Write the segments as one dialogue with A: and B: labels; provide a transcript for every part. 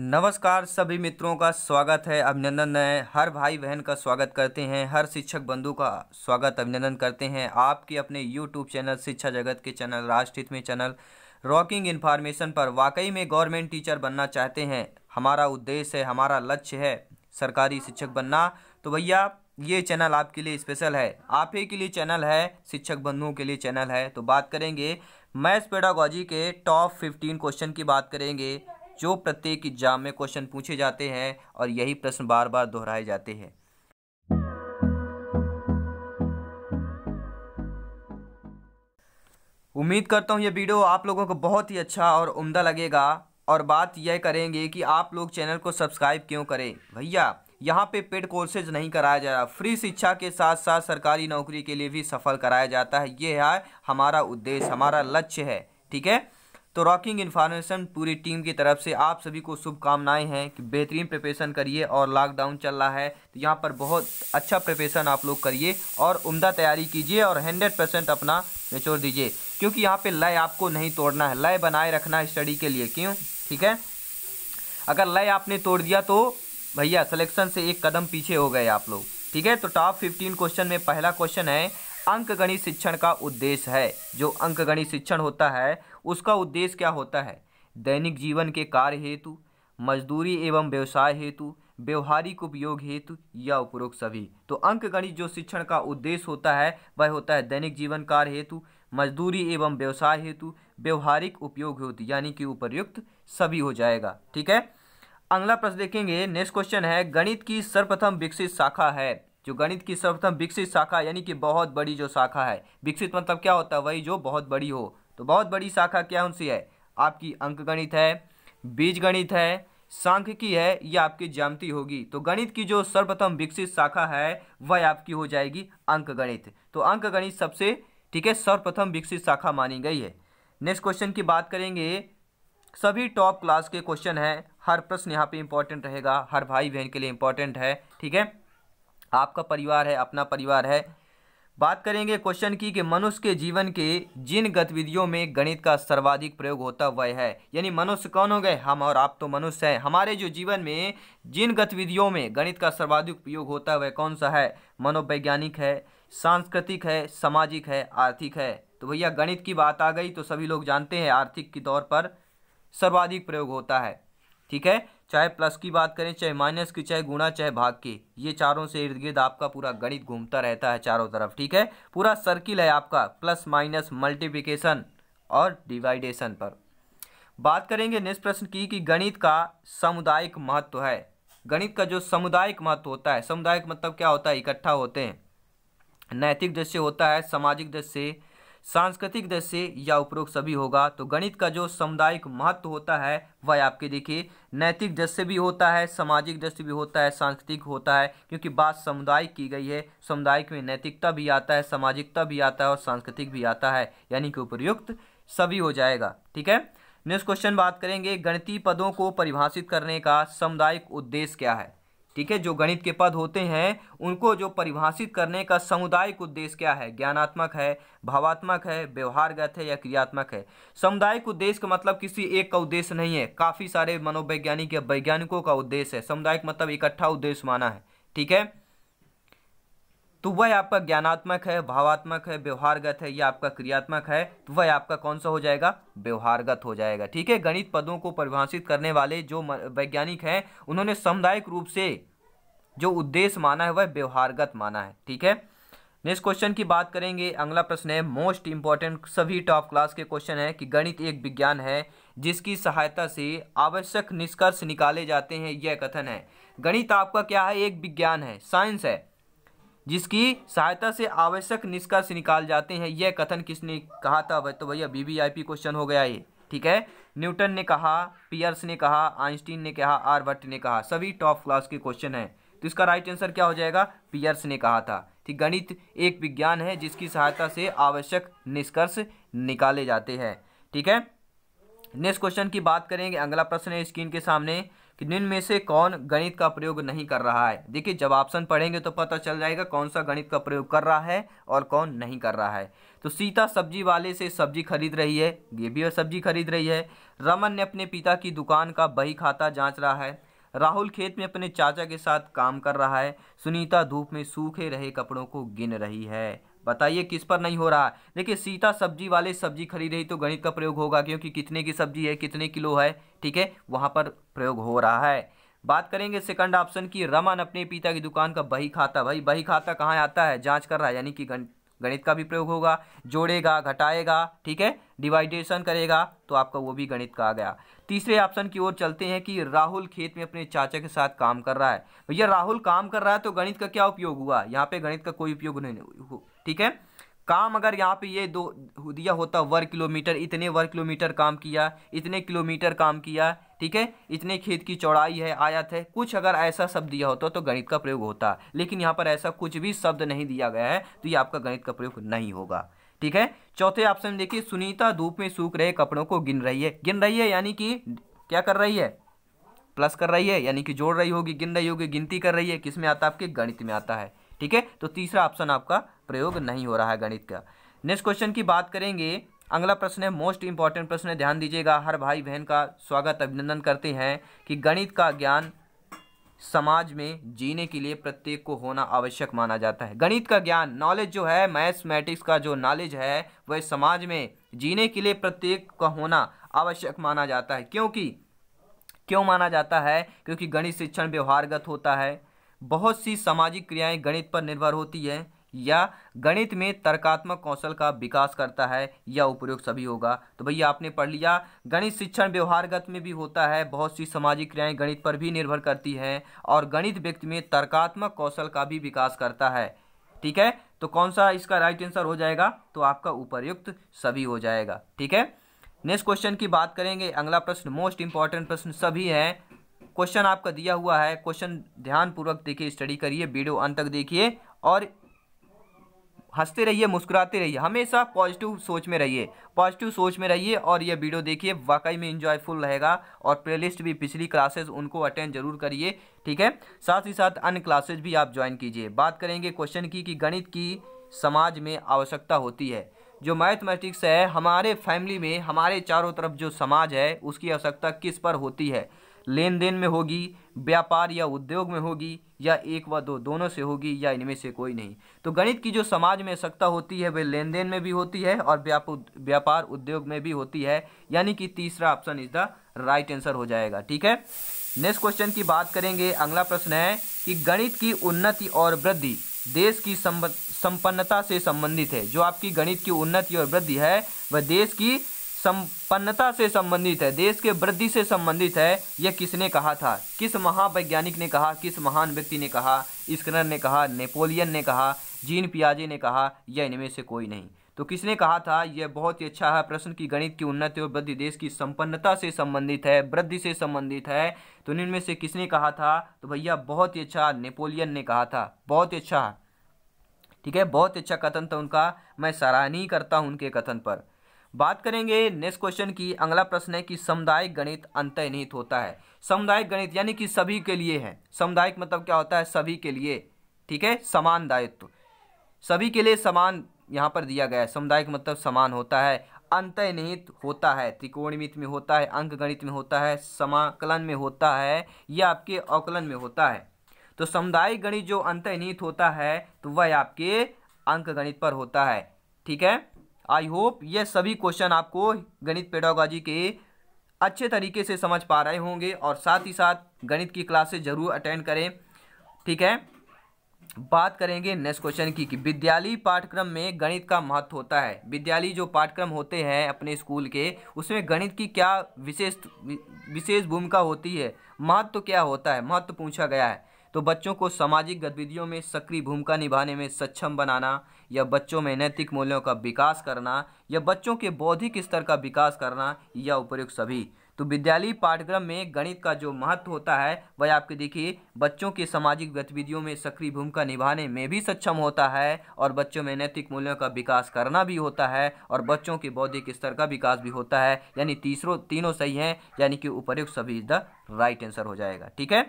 A: नमस्कार सभी मित्रों का स्वागत है अभिनंदन है हर भाई बहन का स्वागत करते हैं हर शिक्षक बंधु का स्वागत अभिनंदन करते हैं आपके अपने यूट्यूब चैनल शिक्षा जगत के चैनल राष्ट्रहित में चैनल रॉकिंग इन्फॉर्मेशन पर वाकई में गवर्नमेंट टीचर बनना चाहते हैं हमारा उद्देश्य है हमारा लक्ष्य है सरकारी शिक्षक बनना तो भैया ये चैनल आपके लिए स्पेशल है आप ही के लिए चैनल है शिक्षक बंधुओं के लिए चैनल है तो बात करेंगे मैथ्स पेडागोजी के टॉप फिफ्टीन क्वेश्चन की बात करेंगे जो प्रत्येक एग्जाम में क्वेश्चन पूछे जाते हैं और यही प्रश्न बार बार दोहराए जाते हैं उम्मीद करता हूँ ये वीडियो आप लोगों को बहुत ही अच्छा और उम्दा लगेगा और बात यह करेंगे कि आप लोग चैनल को सब्सक्राइब क्यों करें भैया यहाँ पे पेड कोर्सेज नहीं कराया जा रहा फ्री शिक्षा के साथ साथ सरकारी नौकरी के लिए भी सफल कराया जाता है ये है हमारा उद्देश्य हमारा लक्ष्य है ठीक है तो रॉकिंग इन्फॉर्मेशन पूरी टीम की तरफ से आप सभी को शुभकामनाएं हैं कि बेहतरीन प्रिपरेशन करिए और लॉकडाउन चल रहा है तो यहाँ पर बहुत अच्छा प्रिपरेशन आप लोग करिए और उम्दा तैयारी कीजिए और हंड्रेड परसेंट अपना निचोड़ दीजिए क्योंकि यहाँ पे लय आपको नहीं तोड़ना है लय बनाए रखना है स्टडी के लिए क्यों ठीक है अगर लय आपने तोड़ दिया तो भैया सलेक्शन से एक कदम पीछे हो गए आप लोग ठीक है तो टॉप फिफ्टीन क्वेश्चन में पहला क्वेश्चन है अंकगणित शिक्षण का उद्देश्य है जो अंकगणित शिक्षण होता है उसका उद्देश्य क्या होता है दैनिक जीवन के कार्य हेतु मजदूरी एवं व्यवसाय हेतु व्यवहारिक उपयोग हेतु या उपरोक्त सभी तो अंकगणित जो शिक्षण का उद्देश्य होता है वह होता है दैनिक जीवन कार्य हेतु मजदूरी एवं व्यवसाय हेतु व्यवहारिक उपयोग हेतु यानी कि उपयुक्त सभी हो जाएगा ठीक है अगला प्रश्न देखेंगे नेक्स्ट क्वेश्चन है गणित की सर्वप्रथम विकसित शाखा है जो गणित की सर्वप्रथम विकसित शाखा यानी कि बहुत बड़ी जो शाखा है विकसित मतलब क्या होता है वही जो बहुत बड़ी हो तो बहुत बड़ी शाखा कौन सी है आपकी अंक गणित है बीज गणित है सांख्यिकी है या आपकी ज्यामिति होगी तो गणित की जो सर्वप्रथम विकसित शाखा है वह आपकी हो जाएगी अंक गणित तो अंक गणित सबसे ठीक है सर्वप्रथम विकसित शाखा मानी गई है नेक्स्ट क्वेश्चन की बात करेंगे सभी टॉप क्लास के क्वेश्चन हैं हर प्रश्न यहाँ पे इंपॉर्टेंट रहेगा हर भाई बहन के लिए इंपॉर्टेंट है ठीक है आपका परिवार है अपना परिवार है बात करेंगे क्वेश्चन की कि मनुष्य के जीवन के जिन गतिविधियों में गणित का सर्वाधिक प्रयोग होता वह है यानी मनुष्य कौन हो गए हम और आप तो मनुष्य हैं हमारे जो जीवन में जिन गतिविधियों में गणित का सर्वाधिक प्रयोग होता है वह कौन सा है मनोवैज्ञानिक है सांस्कृतिक है सामाजिक है आर्थिक है तो भैया गणित की बात आ गई तो सभी लोग जानते हैं आर्थिक के तौर पर सर्वाधिक प्रयोग होता है ठीक है चाहे प्लस की बात करें चाहे माइनस की चाहे गुणा चाहे भाग की ये चारों से इर्द गिर्द आपका पूरा गणित घूमता रहता है चारों तरफ ठीक है पूरा सर्किल है आपका प्लस माइनस मल्टीप्लिकेशन और डिवाइडेशन पर बात करेंगे नेक्स्ट प्रश्न की कि गणित का सामुदायिक महत्व है गणित का जो सामुदायिक महत्व होता है सामुदायिक मतलब क्या होता है इकट्ठा होते हैं नैतिक दृश्य होता है सामाजिक दृश्य सांस्कृतिक दृश्य या उपरोक्त सभी होगा तो गणित का जो सामुदायिक महत्व होता है वह आपके देखिए नैतिक दृश्य भी होता है सामाजिक दृश्य भी होता है सांस्कृतिक होता है क्योंकि बात सामुदायिक की गई है सामुदायिक में नैतिकता भी आता है सामाजिकता भी आता है और सांस्कृतिक भी आता है यानी कि उपयुक्त सभी हो जाएगा ठीक है नेक्स्ट क्वेश्चन बात करेंगे गणितीय पदों को परिभाषित करने का सामुदायिक उद्देश्य क्या है ठीक है जो गणित के पद होते हैं उनको जो परिभाषित करने का सामुदायिक उद्देश्य क्या है ज्ञानात्मक है भावात्मक है व्यवहारगत है या क्रियात्मक है सामुदायिक उद्देश्य का मतलब किसी एक का उद्देश्य नहीं है काफ़ी सारे मनोवैज्ञानिक या वैज्ञानिकों का उद्देश्य है सामुदायिक मतलब इकट्ठा उद्देश्य माना है ठीक है तो वह आपका ज्ञानात्मक है भावात्मक है व्यवहारगत है या आपका क्रियात्मक है तो वह आपका कौन सा हो जाएगा व्यवहारगत हो जाएगा ठीक है गणित पदों को परिभाषित करने वाले जो वैज्ञानिक हैं उन्होंने सामुदायिक रूप से जो उद्देश्य माना है वह व्यवहारगत माना है ठीक है नेक्स्ट क्वेश्चन की बात करेंगे अगला प्रश्न है मोस्ट इंपॉर्टेंट सभी टॉप क्लास के क्वेश्चन है कि गणित एक विज्ञान है जिसकी सहायता से आवश्यक निष्कर्ष निकाले जाते हैं यह कथन है गणित आपका क्या है एक विज्ञान है साइंस है जिसकी सहायता से आवश्यक निष्कर्ष निकाल जाते हैं यह कथन किसने कहा था तो भैया वीवीआईपी क्वेश्चन हो गया ये ठीक है न्यूटन ने कहा पियर्स ने कहा आइंस्टीन ने कहा आर भट्ट ने कहा सभी टॉप क्लास के क्वेश्चन हैं तो इसका राइट आंसर क्या हो जाएगा पियर्स ने कहा था ठीक गणित एक विज्ञान है जिसकी सहायता से आवश्यक निष्कर्ष निकाले जाते हैं ठीक है नेक्स्ट क्वेश्चन की बात करेंगे अगला प्रश्न है स्क्रीन के सामने कि निम्न से कौन गणित का प्रयोग नहीं कर रहा है देखिए जब ऑप्शन पढ़ेंगे तो पता चल जाएगा कौन सा गणित का प्रयोग कर रहा है और कौन नहीं कर रहा है तो सीता सब्जी वाले से सब्जी खरीद रही है ये भी सब्जी खरीद रही है रमन ने अपने पिता की दुकान का बही खाता जाँच रहा है राहुल खेत में अपने चाचा के साथ काम कर रहा है सुनीता धूप में सूखे रहे कपड़ों को गिन रही है बताइए किस पर नहीं हो रहा है देखिए सीता सब्जी वाले सब्जी रही तो गणित का प्रयोग होगा क्योंकि कितने की सब्जी है कितने किलो है ठीक है वहाँ पर प्रयोग हो रहा है बात करेंगे सेकंड ऑप्शन की रमन अपने पिता की दुकान का बही खाता भाई बही खाता कहाँ आता है जाँच कर रहा है यानी कि गणित का भी प्रयोग होगा जोड़ेगा घटाएगा ठीक है डिवाइडेशन करेगा तो आपका वो भी गणित का आ गया तीसरे ऑप्शन की ओर चलते हैं कि राहुल खेत में अपने चाचा के साथ काम कर रहा है भैया राहुल काम कर रहा है तो गणित का क्या उपयोग हुआ यहाँ पे गणित का कोई उपयोग नहीं ठीक है काम अगर यहाँ पे ये दो दिया होता वर्ग किलोमीटर इतने वर्ग किलोमीटर काम किया इतने किलोमीटर काम किया ठीक है इतने खेत की चौड़ाई है आयत है कुछ अगर ऐसा शब्द दिया होता तो गणित का प्रयोग होता लेकिन यहाँ पर ऐसा कुछ भी शब्द नहीं दिया गया है तो ये आपका गणित का प्रयोग नहीं होगा ठीक है चौथे ऑप्शन देखिए सुनीता धूप में सूख रहे कपड़ों को गिन रही है गिन रही है यानी कि क्या कर रही है प्लस कर रही है यानी कि जोड़ रही होगी गिन रही होगी गिनती कर रही है किस में आता है आपके गणित में आता है ठीक है तो तीसरा ऑप्शन आपका प्रयोग नहीं हो रहा है गणित का नेक्स्ट क्वेश्चन की बात करेंगे अगला प्रश्न है मोस्ट इंपॉर्टेंट प्रश्न है ध्यान दीजिएगा हर भाई बहन का स्वागत अभिनंदन करते हैं कि गणित का ज्ञान समाज में जीने के लिए प्रत्येक को होना आवश्यक माना जाता है गणित का ज्ञान नॉलेज जो है मैथमेटिक्स का जो नॉलेज है वह समाज में जीने के लिए प्रत्येक का होना आवश्यक माना जाता है क्योंकि क्यों माना जाता है क्योंकि गणित शिक्षण व्यवहारगत होता है बहुत सी सामाजिक क्रियाएं गणित पर निर्भर होती है या गणित में तर्कात्मक कौशल का विकास करता है या उपयोग सभी होगा तो भैया आपने पढ़ लिया गणित शिक्षण व्यवहारगत में भी होता है बहुत सी सामाजिक क्रियाएं गणित पर भी निर्भर करती हैं और गणित व्यक्ति में तर्कात्मक कौशल का भी विकास करता है ठीक है तो कौन सा इसका राइट आंसर हो जाएगा तो आपका उपयुक्त सभी हो जाएगा ठीक है नेक्स्ट क्वेश्चन की बात करेंगे अगला प्रश्न मोस्ट इंपॉर्टेंट प्रश्न सभी है क्वेश्चन आपका दिया हुआ है क्वेश्चन ध्यानपूर्वक देखिए स्टडी करिए वीडियो अंत तक देखिए और हंसते रहिए मुस्कुराते रहिए हमेशा पॉजिटिव सोच में रहिए पॉजिटिव सोच में रहिए और ये वीडियो देखिए वाकई में इंजॉयफुल रहेगा और प्लेलिस्ट भी पिछली क्लासेस उनको अटेंड जरूर करिए ठीक है साथ ही साथ अन्य क्लासेज भी आप ज्वाइन कीजिए बात करेंगे क्वेश्चन की कि गणित की समाज में आवश्यकता होती है जो मैथमेटिक्स है हमारे फैमिली में हमारे चारों तरफ जो समाज है उसकी आवश्यकता किस पर होती है लेन देन में होगी व्यापार या उद्योग में होगी या एक व दो दोनों से होगी या इनमें से कोई नहीं तो गणित की जो समाज में सकता होती है वह लेन देन में भी होती है और व्यापार उद्योग में भी होती है यानी कि तीसरा option is the right answer हो जाएगा ठीक है नेक्स्ट क्वेश्चन की बात करेंगे अगला प्रश्न है कि गणित की उन्नति और वृद्धि देश की संपन्नता से संबंधित है जो आपकी गणित की उन्नति और वृद्धि है वह देश की संपन्नता से संबंधित है देश के वृद्धि से संबंधित है यह किसने कहा था किस महावैज्ञानिक ने कहा किस महान व्यक्ति ने कहा स्कनर ने कहा नेपोलियन ने कहा जीन पियाजे ने कहा यह इनमें से कोई नहीं तो किसने कहा था यह बहुत ही अच्छा है प्रश्न की गणित की उन्नति और वृद्धि देश की संपन्नता से संबंधित है वृद्धि से संबंधित है तो इनमें से किसने कहा था तो भैया बहुत ही अच्छा नेपोलियन ने कहा था बहुत ही अच्छा ठीक है बहुत अच्छा कथन था उनका मैं सराहनीय करता हूँ उनके कथन पर बात करेंगे नेक्स्ट क्वेश्चन की अगला प्रश्न है कि समुदायिक गणित अंतर्निहित होता है समुदायिक गणित यानी कि सभी के लिए है समुदायिक मतलब क्या होता है सभी के लिए ठीक है समान दायित्व सभी के लिए समान यहाँ पर दिया गया है समुदायिक मतलब समान होता है अंतर्निहित होता है त्रिकोणमित में होता है अंक गणित में होता है समाकलन में होता है या आपके अवकलन में होता है तो समुदायिक गणित जो अंतर्निहित होता है तो वह आपके अंक गणित पर होता है ठीक है आई होप ये सभी क्वेश्चन आपको गणित पेडागोजी के अच्छे तरीके से समझ पा रहे होंगे और साथ ही साथ गणित की क्लासेज जरूर अटेंड करें ठीक है बात करेंगे नेक्स्ट क्वेश्चन की कि विद्यालय पाठ्यक्रम में गणित का महत्व होता है विद्यालय जो पाठ्यक्रम होते हैं अपने स्कूल के उसमें गणित की क्या विशेष विशेष भूमिका होती है महत्व तो क्या होता है महत्व तो पूछा गया है तो बच्चों को सामाजिक गतिविधियों में सक्रिय भूमिका निभाने में सक्षम बनाना या बच्चों में नैतिक मूल्यों का विकास करना या बच्चों के बौद्धिक स्तर का विकास करना या उपयुक्त सभी तो विद्यालयी पाठ्यक्रम में गणित का जो महत्व होता है वह आपके देखिए बच्चों के सामाजिक गतिविधियों में सक्रिय भूमिका निभाने में भी सक्षम होता है और बच्चों में नैतिक मूल्यों का विकास करना भी होता है और बच्चों के बौद्धिक स्तर का विकास भी होता है यानी तीसरों तीनों सही हैं यानी कि उपयुक्त सभी इज द राइट आंसर हो जाएगा ठीक है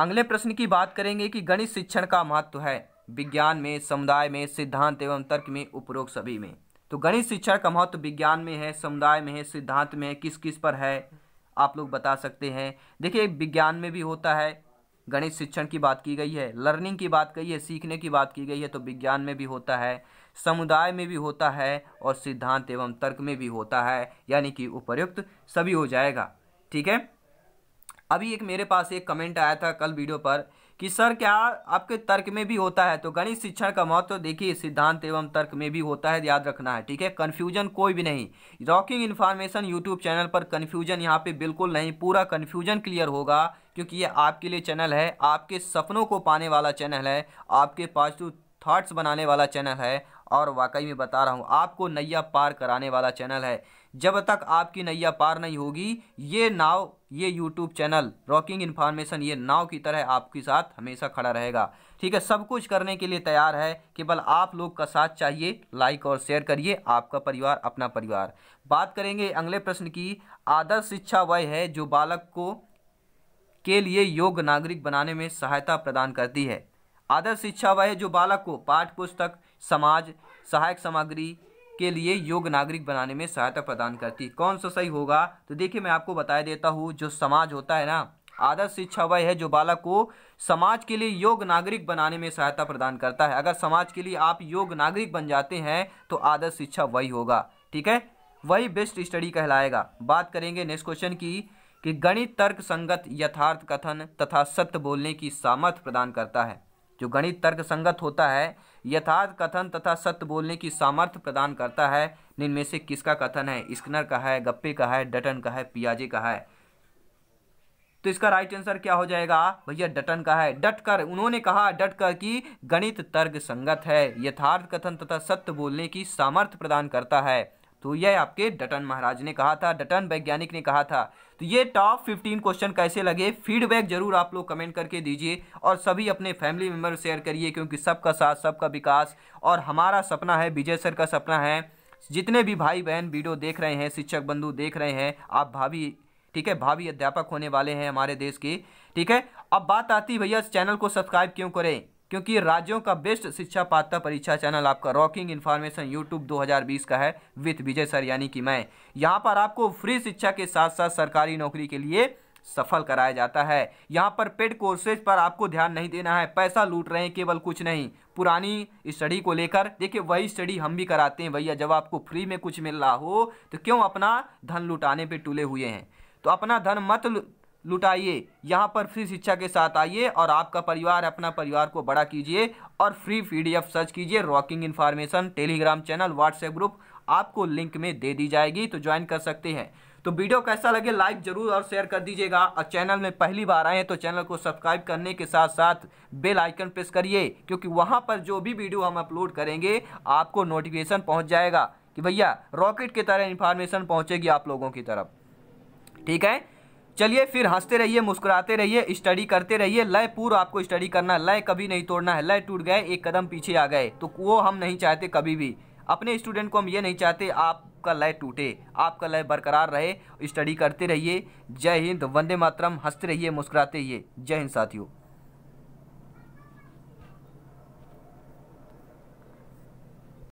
A: अगले प्रश्न की बात करेंगे कि गणित शिक्षण का महत्व है विज्ञान में समुदाय में सिद्धांत एवं तर्क में उपरोक्त सभी में तो गणित शिक्षा का महत्व विज्ञान में है समुदाय में है सिद्धांत में है किस किस पर है आप लोग बता सकते हैं देखिए विज्ञान में भी होता है गणित शिक्षण की बात की गई है लर्निंग की बात कही है सीखने की बात की गई है तो विज्ञान में भी होता है समुदाय में भी होता है और सिद्धांत एवं तर्क में भी होता है यानी कि उपयुक्त सभी हो जाएगा ठीक है अभी एक मेरे पास एक कमेंट आया था कल वीडियो पर कि सर क्या आपके तर्क में भी होता है तो गणित शिक्षण का महत्व तो देखिए सिद्धांत एवं तर्क में भी होता है याद रखना है ठीक है कन्फ्यूजन कोई भी नहीं रॉकिंग इन्फॉर्मेशन यूट्यूब चैनल पर कन्फ्यूजन यहाँ पे बिल्कुल नहीं पूरा कन्फ्यूजन क्लियर होगा क्योंकि ये आपके लिए चैनल है आपके सपनों को पाने वाला चैनल है आपके पॉजिटिव थाट्स बनाने वाला चैनल है और वाकई में बता रहा हूँ आपको नैया पार कराने वाला चैनल है जब तक आपकी नैया पार नहीं होगी ये नाव ये यूट्यूब चैनल रॉकिंग इन्फॉर्मेशन ये नाव की तरह आपके साथ हमेशा खड़ा रहेगा ठीक है सब कुछ करने के लिए तैयार है केवल आप लोग का साथ चाहिए लाइक और शेयर करिए आपका परिवार अपना परिवार बात करेंगे अगले प्रश्न की आदर्श शिक्षा वह है जो बालक को के लिए योग्य नागरिक बनाने में सहायता प्रदान करती है आदर्श शिक्षा वह है जो बालक को पाठ पुस्तक समाज सहायक सामग्री के लिए योग्य नागरिक बनाने में सहायता प्रदान करती है कौन सा सही होगा तो देखिए मैं आपको बताया देता हूँ जो समाज होता है ना आदर्श शिक्षा वह है जो बालक को समाज के लिए योग्य नागरिक बनाने में सहायता प्रदान करता है अगर समाज के लिए आप योग्य नागरिक बन जाते हैं तो आदर्श शिक्षा वही होगा ठीक है वही बेस्ट स्टडी कहलाएगा बात करेंगे नेक्स्ट क्वेश्चन की कि गणित तर्क संगत यथार्थ कथन तथा सत्य बोलने की सामर्थ्य प्रदान करता है जो गणित तर्क संगत होता है यथार्थ कथन तथा सत्य बोलने की सामर्थ्य प्रदान करता है इनमें से किसका कथन है स्कनर का है गप्पे का है डटन का है पियाजे का है तो इसका राइट आंसर क्या हो जाएगा भैया डटन का है डट कर उन्होंने कहा डट कर कि गणित तर्क संगत है यथार्थ कथन तथा सत्य बोलने की सामर्थ्य प्रदान करता है तो यह आपके डटन महाराज ने कहा था डटन वैज्ञानिक ने कहा था तो ये टॉप फिफ्टीन क्वेश्चन कैसे लगे फीडबैक जरूर आप लोग कमेंट करके दीजिए और सभी अपने फैमिली मेम्बर शेयर करिए क्योंकि सबका साथ सबका विकास और हमारा सपना है विजय सर का सपना है जितने भी भाई बहन वीडियो देख रहे हैं शिक्षक बंधु देख रहे हैं आप भाभी ठीक है भावी अध्यापक होने वाले हैं हमारे देश के ठीक है अब बात आती भैया चैनल को सब्सक्राइब क्यों करें क्योंकि राज्यों का बेस्ट शिक्षा पात्रता परीक्षा चैनल आपका रॉकिंग इन्फॉर्मेशन यूट्यूब 2020 का है विथ विजय सर यानी कि मैं यहाँ पर आपको फ्री शिक्षा के साथ साथ सरकारी नौकरी के लिए सफल कराया जाता है यहाँ पर पेड कोर्सेज पर आपको ध्यान नहीं देना है पैसा लूट रहे हैं केवल कुछ नहीं पुरानी स्टडी को लेकर देखिए वही स्टडी हम भी कराते हैं भैया जब आपको फ्री में कुछ मिल रहा हो तो क्यों अपना धन लुटाने पर टूले हुए हैं तो अपना धन मत लुटाइए यहाँ पर फ्री शिक्षा के साथ आइए और आपका परिवार अपना परिवार को बड़ा कीजिए और फ्री पीडीएफ सर्च कीजिए rocking information Telegram channel WhatsApp group आपको लिंक में दे दी जाएगी तो ज्वाइन कर सकते हैं तो वीडियो कैसा लगे लाइक जरूर और शेयर कर दीजिएगा और चैनल में पहली बार आए हैं तो चैनल को सब्सक्राइब करने के साथ साथ बेल आइकन प्रेस करिए क्योंकि वहाँ पर जो भी वीडियो हम अपलोड करेंगे आपको नोटिफिकेशन पहुँच जाएगा कि भैया रॉकेट की तरह इन्फॉर्मेशन पहुँचेगी आप लोगों की तरफ ठीक है चलिए फिर हंसते रहिए मुस्कुराते रहिए स्टडी करते रहिए लय पूर्व आपको स्टडी करना लय कभी नहीं तोड़ना है लय टूट गए एक कदम पीछे आ गए तो वो हम नहीं चाहते कभी भी अपने स्टूडेंट को हम ये नहीं चाहते आपका लय टूटे आपका लय बरकरार रहे स्टडी करते रहिए जय हिंद वंदे मातरम हंसते रहिए मुस्कुराते रहिए जय हिंद साथियों